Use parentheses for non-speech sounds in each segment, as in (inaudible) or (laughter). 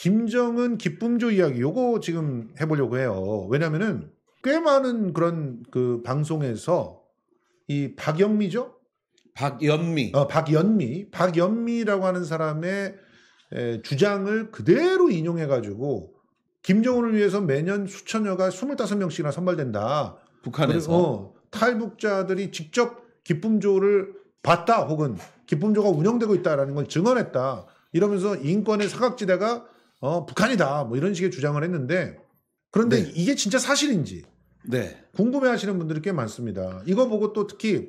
김정은 기쁨조 이야기 요거 지금 해보려고 해요. 왜냐면은 꽤 많은 그런 그 방송에서 이 박연미죠? 박연미. 어, 박연미. 박연미라고 하는 사람의 에, 주장을 그대로 인용해가지고 김정은을 위해서 매년 수천여가 25명씩이나 선발된다. 북한에서. 어, 탈북자들이 직접 기쁨조를 봤다 혹은 기쁨조가 운영되고 있다라는 걸 증언했다. 이러면서 인권의 사각지대가 어, 북한이다 뭐 이런 식의 주장을 했는데 그런데 네. 이게 진짜 사실인지 네. 궁금해하시는 분들이 꽤 많습니다. 이거 보고 또 특히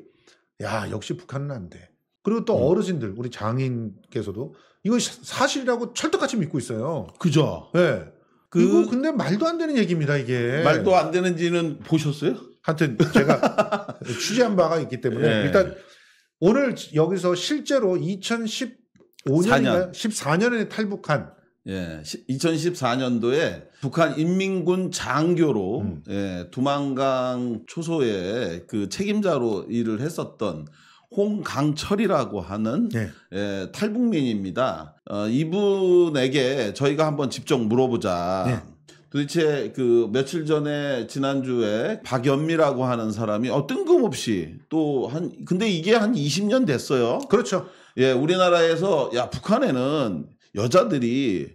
야 역시 북한은 안 돼. 그리고 또 음. 어르신들 우리 장인께서도 이거 사실이라고 철떡같이 믿고 있어요. 그죠? 네. 그... 이거 근데 말도 안 되는 얘기입니다 이게. 말도 안 되는지는 보셨어요? 하여튼 제가 (laughs) 취재한 바가 있기 때문에 네. 일단 오늘 여기서 실제로 2015년인가 14년에 탈북한 예, 2014년도에 북한 인민군 장교로 음. 예, 두만강 초소의 그 책임자로 일을 했었던 홍강철이라고 하는 네. 예, 탈북민입니다. 어, 이분에게 저희가 한번 직접 물어보자. 네. 도대체 그 며칠 전에 지난주에 박연미라고 하는 사람이 어 뜬금없이 또 한 근데 이게 한 20년 됐어요. 그렇죠. 예, 우리나라에서 야 북한에는 여자들이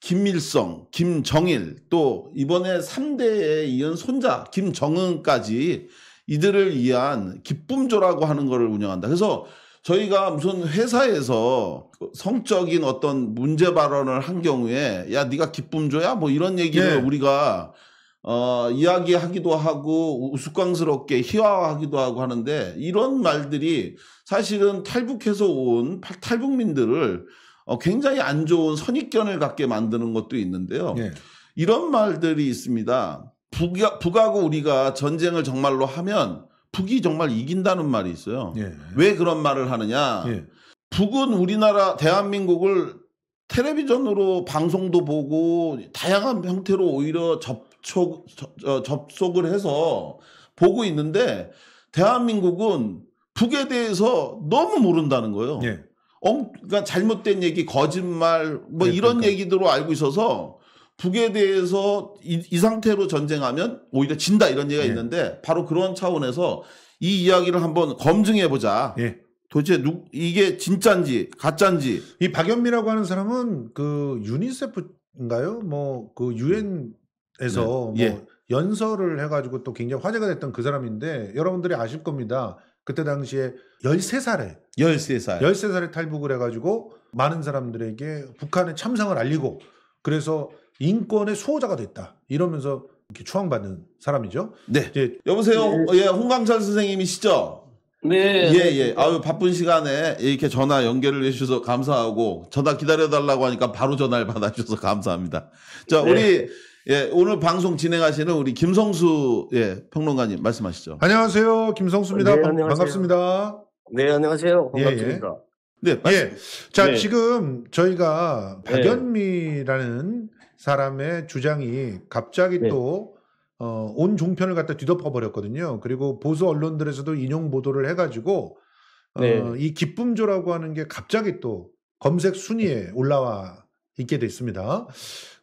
김일성, 김정일 또 이번에 3대에 이은 손자 김정은까지 이들을 위한 기쁨조라고 하는 거를 운영한다. 그래서 저희가 무슨 회사에서 성적인 어떤 문제 발언을 한 경우에 야 네가 기쁨조야 뭐 이런 얘기를 네. 우리가 어 이야기하기도 하고 우스꽝스럽게 희화화하기도 하고 하는데 이런 말들이 사실은 탈북해서 온 탈북민들을 어, 굉장히 안 좋은 선입견을 갖게 만드는 것도 있는데요. 예. 이런 말들이 있습니다. 북 북하고 우리가 전쟁을 정말로 하면 북이 정말 이긴다는 말이 있어요. 예. 왜 그런 말을 하느냐? 예. 북은 우리나라 대한민국을 텔레비전으로 방송도 보고 다양한 형태로 오히려 접촉 저, 어, 접속을 해서 보고 있는데 대한민국은 북에 대해서 너무 모른다는 거예요. 예. 엉, 그러니까 잘못된 얘기, 거짓말, 뭐 네, 이런 그러니까. 얘기들로 알고 있어서 북에 대해서 이, 이, 상태로 전쟁하면 오히려 진다 이런 얘기가 네. 있는데 바로 그런 차원에서 이 이야기를 한번 검증해 보자. 네. 도대체 누, 이게 진짠지 가짠지. 이 박연미라고 하는 사람은 그 유니세프인가요? 뭐 그 유엔에서 네. 뭐 예. 연설을 해가지고 또 굉장히 화제가 됐던 그 사람인데 여러분들이 아실 겁니다. 그때 당시에 13살에 13살. 13살에 탈북을 해가지고 많은 사람들에게 북한의 참상을 알리고 그래서 인권의 수호자가 됐다. 이러면서 이렇게 추앙받는 사람이죠. 네. 예. 여보세요. 예, 어, 예 홍강철 선생님이시죠? 네. 예, 예. 아유, 바쁜 시간에 이렇게 전화 연결을 해주셔서 감사하고, 전화 기다려달라고 하니까 바로 전화를 받아주셔서 감사합니다. 자, 네. 우리, 예, 오늘 방송 진행하시는 우리 김성수, 예, 평론가님 말씀하시죠. 안녕하세요. 김성수입니다. 네, 안녕하세요. 반갑습니다. 네, 안녕하세요. 반갑습니다. 예, 예. 네, 예. 자, 네. 지금 저희가 네. 박연미라는 사람의 주장이 갑자기 네. 또, 어, 온 종편을 갖다 뒤덮어버렸거든요. 그리고 보수 언론들에서도 인용 보도를 해가지고, 어, 네. 이 기쁨조라고 하는 게 갑자기 또 검색 순위에 올라와 있게 돼 있습니다.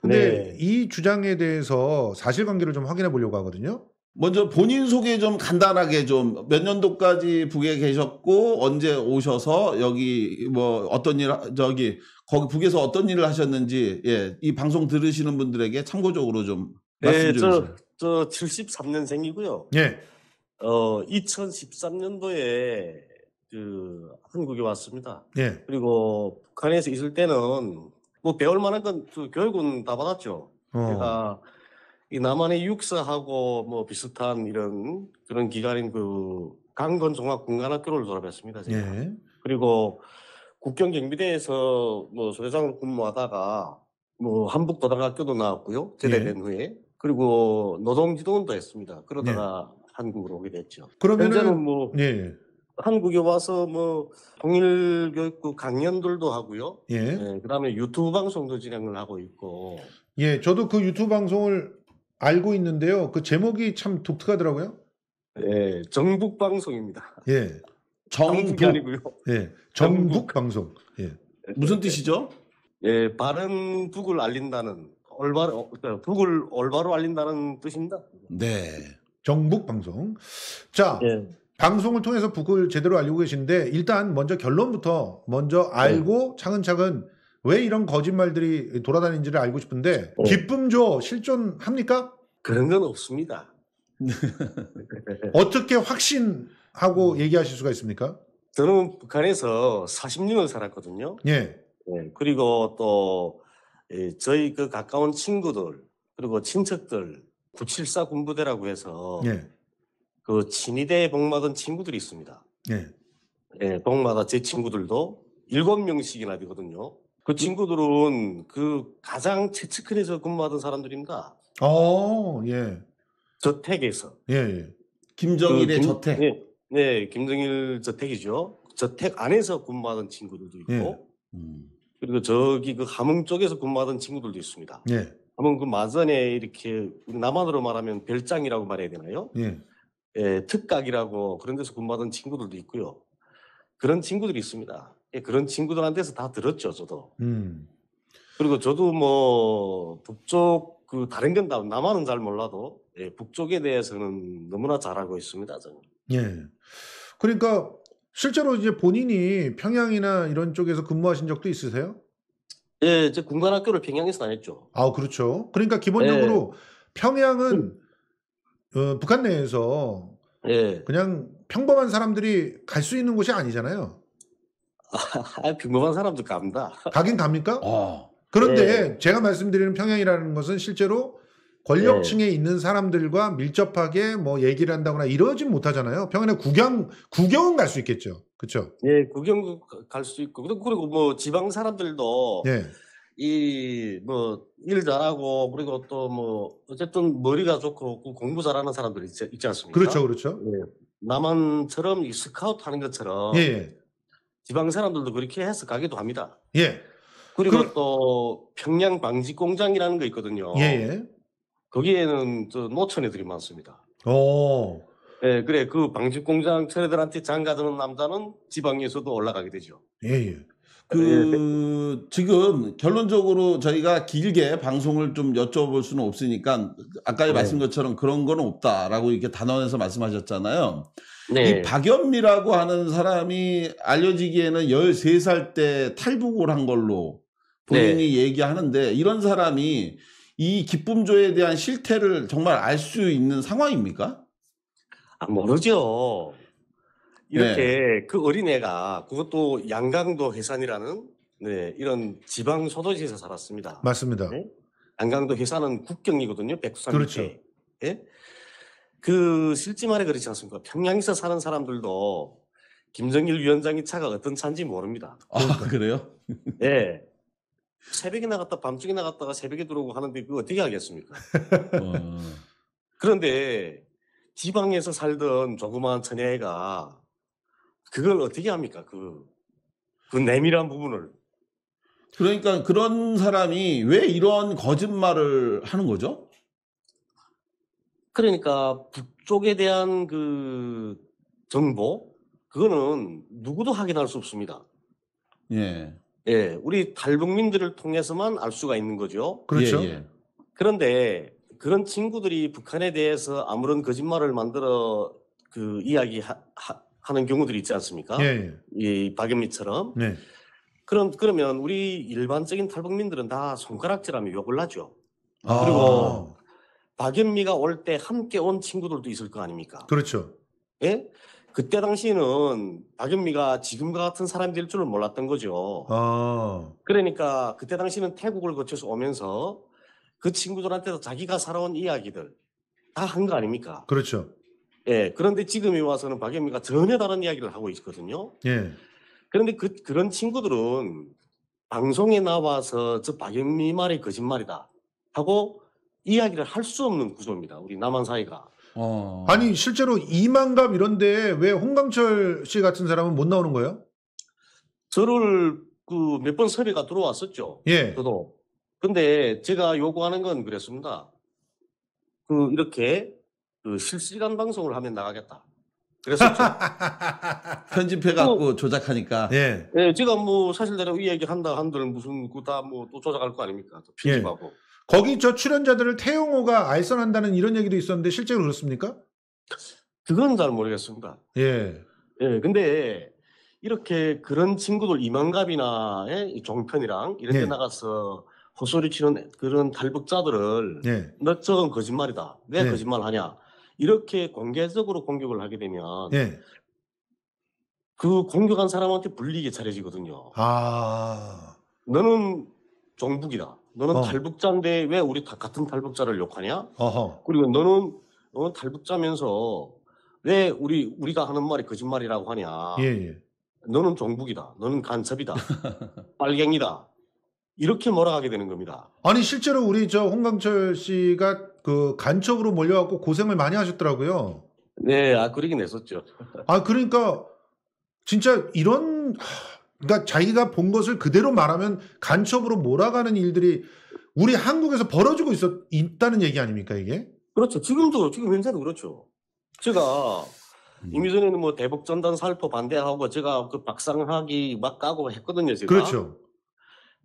근데 네. 이 주장에 대해서 사실관계를 좀 확인해 보려고 하거든요. 먼저 본인 소개 좀 간단하게 좀 몇 년도까지 북에 계셨고 언제 오셔서 여기 뭐 어떤 일 저기 거기 북에서 어떤 일을 하셨는지 예, 이 방송 들으시는 분들에게 참고적으로 좀 예, 말씀 예, 저, 주세요. 저 73년생이고요. 예. 어 2013년도에 그 한국에 왔습니다. 예. 그리고 북한에서 있을 때는 뭐 배울 만한 건그 교육은 다 받았죠. 어. 제가 이 남한의 육사하고 뭐 비슷한 이런 그런 기관인 그 강건 종합군관학교를 졸업했습니다. 제가. 네. 그리고 국경 경비대에서 뭐 소대장으로 근무하다가 뭐 한북 도당학교도 나왔고요. 제대된 예. 후에 그리고 노동지도원도 했습니다. 그러다가 예. 한국으로 오게 됐죠. 그러면은, 현재는 뭐 예. 한국에 와서 뭐 통일교육부 강연들도 하고요. 예. 예. 그다음에 유튜브 방송도 진행을 하고 있고. 예, 저도 그 유튜브 방송을 알고 있는데요. 그 제목이 참 독특하더라고요. 예, 정북 방송입니다. 예. 정북 아니고요. 예. 정북, 정북. 방송. 예. 네, 무슨 네. 뜻이죠? 예, 바른 북을 알린다는 올바로 어, 그러니까 북을 올바로 알린다는 뜻입니다. 네. 정북 방송. 자, 예. 방송을 통해서 북을 제대로 알리고 계신데 일단 먼저 결론부터 먼저 알고 네. 차근차근 왜 이런 거짓말들이 돌아다니는지를 알고 싶은데 어. 기쁨 조 실존합니까? 그런 건 없습니다. (laughs) 어떻게 확신하고 음. 얘기하실 수가 있습니까? 저는 북한에서 40년을 살았거든요. 예. 예. 그리고 또 예, 저희 그 가까운 친구들 그리고 친척들 974 군부대라고 해서 예. 그 친위대에 복마던 친구들이 있습니다. 예. 예, 복마다 제 친구들도 7명씩이나 되거든요. 그 친구들은 그 가장 최측근에서 근무하던 사람들입니다. 어, 예. 저택에서. 예, 예. 김정일의 그 김- 저택. 네, 네, 김정일 저택이죠. 저택 안에서 근무하던 친구들도 있고, 예. 음. 그리고 저기 그 함흥 쪽에서 근무하던 친구들도 있습니다. 예, 함흥 그 마전에 이렇게 우리 남한으로 말하면 별장이라고 말해야 되나요? 예. 예, 특각이라고 그런 데서 근무하던 친구들도 있고요. 그런 친구들이 있습니다. 예, 그런 친구들한테서 다 들었죠, 저도. 음. 그리고 저도 뭐 북쪽 그 다른 건다 남한은 잘 몰라도 예, 북쪽에 대해서는 너무나 잘알고 있습니다, 저는. 예. 그러니까 실제로 이제 본인이 평양이나 이런 쪽에서 근무하신 적도 있으세요? 예, 제 군관학교를 평양에서 다녔죠. 아, 그렇죠. 그러니까 기본적으로 예. 평양은 그 어, 북한 내에서 예. 그냥 평범한 사람들이 갈 수 있는 곳이 아니잖아요. 아, 평범한 사람도 갑니다. 가긴 갑니까? 아. 그런데 네. 제가 말씀드리는 평양이라는 것은 실제로 권력층에 네. 있는 사람들과 밀접하게 뭐 얘기를 한다거나 이러진 못하잖아요. 평양에 구경 구경은 갈 수 있겠죠. 그렇죠? 예, 구경도 갈 수 있고 그리고 뭐 지방 사람들도 네. 이뭐 일 잘하고 그리고 또 뭐 어쨌든 머리가 좋고 공부 잘하는 사람들이 있지, 있지 않습니까? 그렇죠, 그렇죠. 예. 남한처럼 이 스카우트 하는 것처럼 예. 예. 지방 사람들도 그렇게 해서 가기도 합니다. 예. 그리고 그- 또 평양 방직 공장이라는 거 있거든요. 예, 예. 거기에는 저 노천애들이 많습니다. 오. 예, 그래 그 방직 공장 천애들한테 장가드는 남자는 지방에서도 올라가게 되죠. 예, 예. 그 예. 지금 결론적으로 저희가 길게 방송을 좀 여쭤볼 수는 없으니까 아까 네. 말씀 것처럼 그런 건 없다라고 이렇게 단언해서 말씀하셨잖아요. 네. 이 박연미라고 하는 사람이 알려지기에는 13살 때 탈북을 한 걸로 본인이 네. 얘기하는데 이런 사람이 이 기쁨조에 대한 실태를 정말 알 수 있는 상황입니까? 아, 모르죠. 이렇게 네. 그 어린애가 그것도 양강도 해산이라는 네, 이런 지방 소도시에서 살았습니다. 맞습니다. 네? 안강도 해산은 국경이거든요. 백두산 그렇죠. 밑그 예? 실지말에 그렇지 않습니까? 평양에서 사는 사람들도 김정일 위원장의 차가 어떤 차인지 모릅니다. 아 그러니까. 그래요? 예. 새벽에 나갔다 밤중에 나갔다가 새벽에 들어오고 하는데 그거 어떻게 알겠습니까? (laughs) 어. 그런데 지방에서 살던 조그마한 처녀애가 그걸 어떻게 합니까? 그, 그 내밀한 부분을. 그러니까 그런 사람이 왜 이런 거짓말을 하는 거죠? 그러니까 북쪽에 대한 그 정보 그거는 누구도 확인할 수 없습니다. 예. 예, 우리 탈북민들을 통해서만 알 수가 있는 거죠. 그렇죠. 예, 예. 그런데 그런 친구들이 북한에 대해서 아무런 거짓말을 만들어 그 이야기 하, 하, 하는 경우들이 있지 않습니까? 예, 예. 이 박연미처럼. 네. 그럼 그러면 우리 일반적인 탈북민들은 다 손가락질하면 욕을 하죠. 아. 그리고 박연미가 올 때 함께 온 친구들도 있을 거 아닙니까? 그렇죠. 예? 그때 당시에는 박연미가 지금과 같은 사람이 될 줄은 몰랐던 거죠. 아. 그러니까 그때 당시는 에 태국을 거쳐서 오면서 그 친구들한테도 자기가 살아온 이야기들 다 한 거 아닙니까? 그렇죠. 예. 그런데 지금에 와서는 박영미가 전혀 다른 이야기를 하고 있거든요. 예. 그런데 그, 그런 친구들은 방송에 나와서 저 박영미 말이 거짓말이다 하고 이야기를 할 수 없는 구조입니다. 우리 남한 사회가. 어... 아니 실제로 이만갑 이런데 왜 홍강철 씨 같은 사람은 못 나오는 거예요? 저를 그 몇번 섭외가 들어왔었죠. 예. 저도. 근데 제가 요구하는 건 그랬습니다. 그 이렇게 그 실시간 방송을 하면 나가겠다. 그래서 (laughs) 편집해갖고 조작하니까. 예. 예, 제가 뭐 사실 대로이 얘기 한다 한들 무슨 그 다뭐 또 조작할 거 아닙니까? 또 예. 편집하고. 거기 저 출연자들을 태용호가 알선한다는 이런 얘기도 있었는데 실제로 그렇습니까? 그건 잘 모르겠습니다. 예. 예, 근데 이렇게 그런 친구들 이만갑이나 예, 종편이랑 이런 데 예. 나가서 헛소리 치는 그런 탈북자들을 예. 너 저건 거짓말이다. 왜 네. 예. 거짓말 하냐? 이렇게 공개적으로 공격을 하게 되면 예. 그 공격한 사람한테 불리게 잘해지거든요. 아. 너는 종북이다. 너는 어. 탈북자인데 왜 우리 다 같은 탈북자를 욕하냐? 어허. 그리고 너는 너는 탈북자면서 왜 우리 우리가 하는 말이 거짓말이라고 하냐? 예, 예. 너는 종북이다. 너는 간첩이다. (laughs) 빨갱이다. 이렇게 몰아가게 되는 겁니다. 아니 실제로 우리 저 홍강철 씨가 그 간첩으로 몰려갖고 고생을 많이 하셨더라고요. 네, 아 그러긴 했었죠. (laughs) 아 그러니까 진짜 이런 그러니까 자기가 본 것을 그대로 말하면 간첩으로 몰아가는 일들이 우리 한국에서 벌어지고 있었 있다는 얘기 아닙니까 이게? 그렇죠. 지금도 지금 현재도 그렇죠. 제가 음. 이미 전에는 뭐 대북 전단 살포 반대하고 제가 그 박상학이 막 까고 했거든요. 제가. 그렇죠.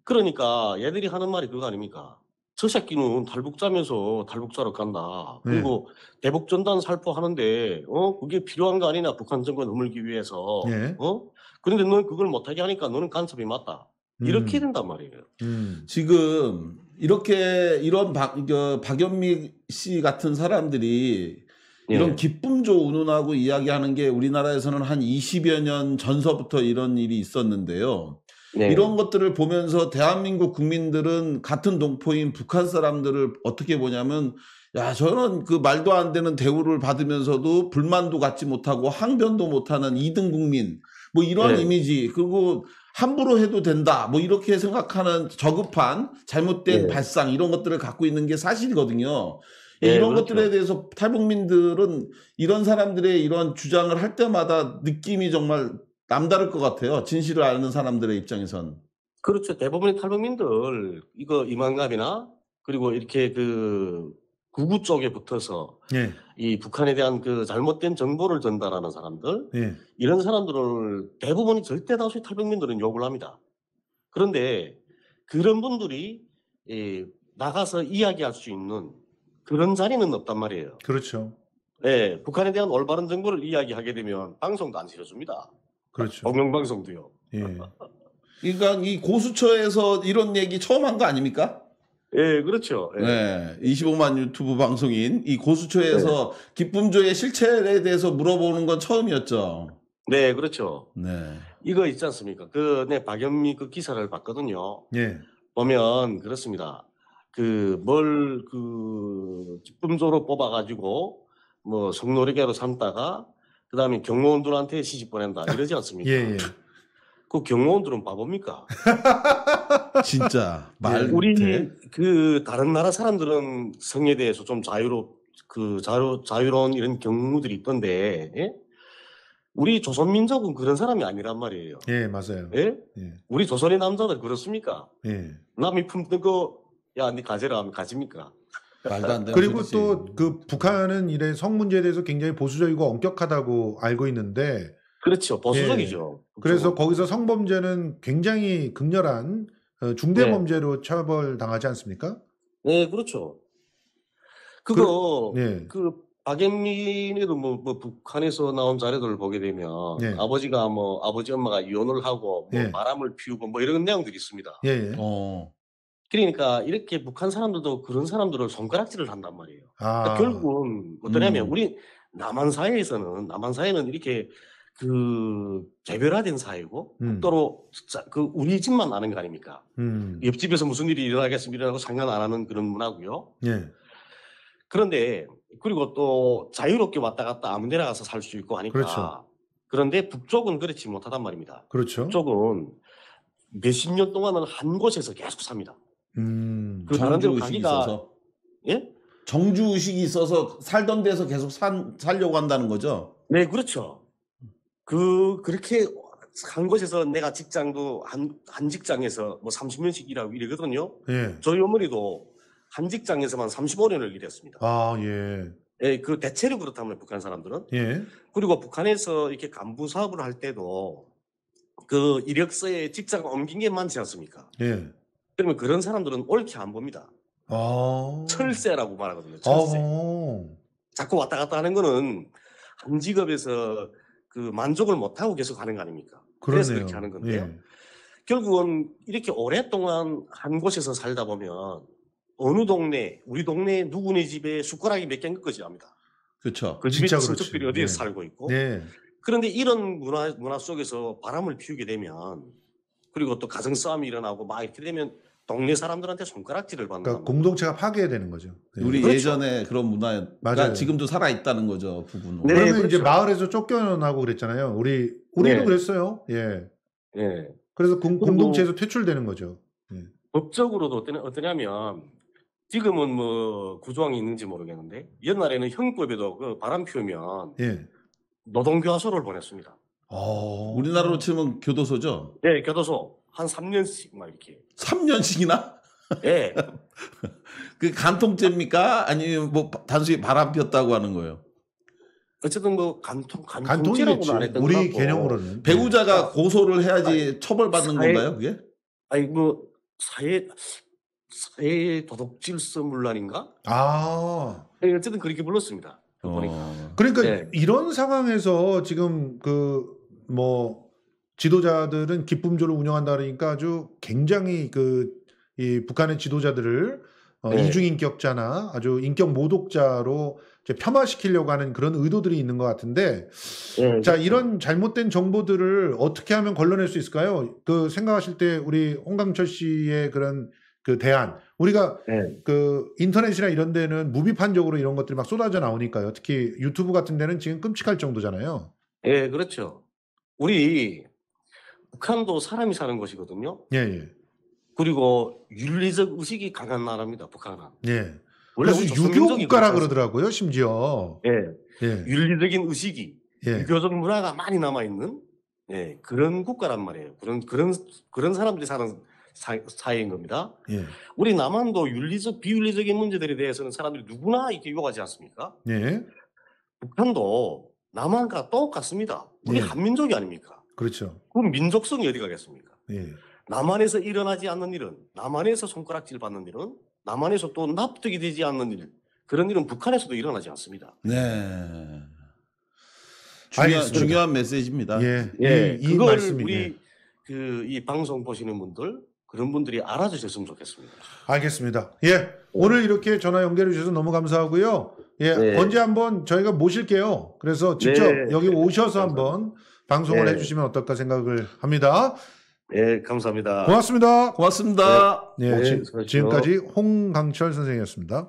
그러니까 얘들이 하는 말이 그거 아닙니까? 저 새끼는 달북 자면서 달북 자러 간다. 네. 그리고 대북 전단 살포하는데 어 그게 필요한 거 아니냐 북한 정권 허물기 위해서. 네. 어 그런데 너는 그걸 못하게 하니까 너는 간섭이 맞다. 이렇게 음. 된단 말이에요. 음. 지금 이렇게 이런 박, 그, 박연미 씨 같은 사람들이 예. 이런 기쁨조 운운하고 이야기하는 게 우리나라에서는 한 20여 년 전서부터 이런 일이 있었는데요. 네. 이런 것들을 보면서 대한민국 국민들은 같은 동포인 북한 사람들을 어떻게 보냐면 야 저는 그 말도 안 되는 대우를 받으면서도 불만도 갖지 못하고 항변도 못하는 2등 국민 뭐 이런 네. 이미지 그리고 함부로 해도 된다 뭐 이렇게 생각하는 저급한 잘못된 네. 발상 이런 것들을 갖고 있는 게 사실이거든요. 예, 네, 이런 그렇죠. 것들에 대해서 탈북민들은 이런 사람들의 이런 주장을 할 때마다 느낌이 정말 남다를 것 같아요. 진실을 아는 사람들의 입장에선. 그렇죠. 대부분의 탈북민들 이거 이만감이나 그리고 이렇게 그 구구 쪽에 붙어서 예. 이 북한에 대한 그 잘못된 정보를 전달하는 사람들 예. 이런 사람들을 대부분이 절대 다수의 탈북민들은 욕을 합니다. 그런데 그런 분들이 예, 나가서 이야기할 수 있는 그런 자리는 없단 말이에요. 그렇죠. 예, 북한에 대한 올바른 정보를 이야기하게 되면 방송도 안 실어줍니다. 그렇죠. 공영방송도요. 예. 그러니까 이 고수처에서 이런 얘기 처음 한 거 아닙니까? 예, 그렇죠. 예. 네. 25만 유튜브 방송인 이 고수처에서 네. 기쁨조의 실체에 대해서 물어보는 건 처음이었죠. 네, 그렇죠. 네. 이거 있지 않습니까? 그, 네, 박연미 그 기사를 봤거든요. 예. 보면 그렇습니다. 그, 뭘, 그, 기쁨조로 뽑아가지고, 뭐, 성놀이개로 삼다가, 그다음에 경호원들한테 시집 보낸다 이러지 않습니까? 예, 예. 그 경호원들은 바보입니까? (laughs) 진짜 말 예, 우리 그 다른 나라 사람들은 성에 대해서 좀 자유롭 그 자유 자유로운 이런 경우들이 있던데 예? 우리 조선 민족은 그런 사람이 아니란 말이에요. 예 맞아요. 예? 예. 우리 조선의 남자들 그렇습니까? 예. 남이 품던 거야니 네 가재라 하면 가집니까? 말도 안 되는 그리고 또 그 북한은 이래 성 문제에 대해서 굉장히 보수적이고 엄격하다고 알고 있는데 그렇죠 보수적이죠. 예. 그래서 거기서 성범죄는 굉장히 극렬한 어, 중대 네. 범죄로 네. 처벌 당하지 않습니까? 네, 그렇죠. 그거 그, 네. 그박영민에도 뭐, 뭐, 북한에서 나온 자료들을 보게 되면 네. 아버지가 뭐 아버지 엄마가 이혼을 하고 뭐 네. 바람을 피우고 뭐 이런 내용들이 있습니다. 예. 예. 어. 그러니까 이렇게 북한 사람들도 그런 사람들을 손가락질을 한단 말이에요. 아. 그러니까 결국은 어떠냐면 음. 우리 남한 사회에서는 남한 사회는 이렇게 그 개별화된 사회고 음. 국도로 그 우리 집만 아는 거 아닙니까? 음. 옆집에서 무슨 일이 일어나겠습니 일어나고 상관 안 하는 그런 문화고요. 예. 그런데 그리고 또 자유롭게 왔다 갔다 아무 데나 가서 살 수 있고 하니까 그렇죠. 그런데 북쪽은 그렇지 못하단 말입니다. 그렇죠. 북쪽은 몇십 년 동안은 한 곳에서 계속 삽니다. 음, 그 다른 데이 가기가 있어서. 예? 정주 의식이 있어서 살던 데서 계속 산, 살려고 한다는 거죠. 네, 그렇죠. 그 그렇게 한 곳에서 내가 직장도 한, 한 직장에서 뭐 30년씩 일하고 이러거든요. 예. 저희 어머니도 한 직장에서만 35년을 일했습니다. 아, 예. 예, 그 대체로 그렇다면 북한 사람들은. 예. 그리고 북한에서 이렇게 간부 사업을 할 때도 그 이력서에 직장 옮긴 게 많지 않습니까? 예. 그러면 그런 사람들은 옳게 안 봅니다. 아. 철새라고 말하거든요. 아. 철새. 아. 자꾸 왔다 갔다 하는 거는 한 직업에서 그 만족을 못 하고 계속 하는 거 아닙니까? 그래서 그러네요. 그렇게 하는 건데요. 예. 결국은 이렇게 오랫동안 한 곳에서 살다 보면 어느 동네, 우리 동네 누구네 집에 숟가락이 몇 개인 것까지 압니다. 그렇죠. 그 집에 진짜 그렇지. 친들이 어디에 네. 예. 살고 있고. 네. 그런데 이런 문화 문화 속에서 바람을 피우게 되면 그리고 또 가정 싸움이 일어나고 막 이렇게 되면 동네 사람들한테 손가락질을 받는 그러니까 공동체가 파괴되는 거죠. 네. 우리 그렇죠. 예전에 그런 문화가 그러니까 맞아요. 지금도 살아 있다는 거죠 부분. 네, 그러면 그렇죠. 이제 마을에서 쫓겨나고 그랬잖아요. 우리 우리도 네. 그랬어요. 예. 예. 그래서 공, 공동체에서 퇴출되는 거죠. 예. 법적으로도 어떠냐, 어떠냐면 지금은 뭐 구조항이 있는지 모르겠는데 옛날에는 형법에도 그 바람 피우면 예. 노동교화소를 보냈습니다. 오. 어. 우리나라로 치면 교도소죠? 네, 교도소. 한 3년씩 막 이렇게. 3년씩이나? 예. 네. (laughs) 그 간통죄입니까? 아니면 뭐 단순히 바람 피다고 하는 거예요? 어쨌든 뭐 간통 간통죄라고는 했던 우리 거고. 개념으로는 네. 배우자가 네. 고소를 해야지 아니, 처벌받는 사회, 건가요, 그게? 아니 뭐 사회 사회 도덕질서 문란인가? 아. 네, 어쨌든 그렇게 불렀습니다. 어. 그러니까 네. 이런 상황에서 지금 그 뭐 지도자들은 기쁨조를 운영한다 그러니까 아주 굉장히 그 이 북한의 지도자들을 어, 네. 이중인격자나 아주 인격 모독자로 이제 폄하시키려고 하는 그런 의도들이 있는 것 같은데 네, 자 그렇죠. 이런 잘못된 정보들을 어떻게 하면 걸러낼 수 있을까요? 그 생각하실 때 우리 홍강철 씨의 그런 그 대안 우리가 네. 그 인터넷이나 이런 데는 무비판적으로 이런 것들이 막 쏟아져 나오니까요. 특히 유튜브 같은 데는 지금 끔찍할 정도잖아요. 예, 네, 그렇죠. 우리 북한도 사람이 사는 곳이거든요. 예, 예. 그리고 윤리적 의식이 강한 나라입니다. 북한은. 예. 원래 유교 국가라 그러더라고요. 심지어. 예. 예. 윤리적인 의식이 예. 유교적 문화가 많이 남아 있는 예, 그런 국가란 말이에요. 그런 그런 그런 사람들이 사는 사, 회인 겁니다. 예. 우리 남한도 윤리적, 비윤리적인 문제들에 대해서는 사람들이 누구나 이렇게 요구하지 않습니까? 예. 북한도 남한과 똑같습니다. 우리 예. 한민족이 아닙니까? 그렇죠. 그럼 민족성이 어디 가겠습니까? 예. 남한에서 일어나지 않는 일은, 남한에서 손가락질 받는 일은, 남한에서 또 납득이 되지 않는 일, 그런 일은 북한에서도 일어나지 않습니다. 네. 중요, 중요한 메시지입니다. 예. 예. 이, 이 그걸 말씀이 우리 예. 그이 방송 보시는 분들 그런 분들이 알아주셨으면 좋겠습니다. 알겠습니다. 예. 오늘 이렇게 전화 연결해 주셔서 너무 감사하고요. 예. 네. 언제 한번 저희가 모실게요. 그래서 직접 네. 여기 오셔서 한번 방송을 네. 해 주시면 어떨까 생각을 합니다. 예, 감사합니다. 고맙습니다. 고맙습니다. 네. 예, 네, 지금까지 홍강철 선생이었습니다.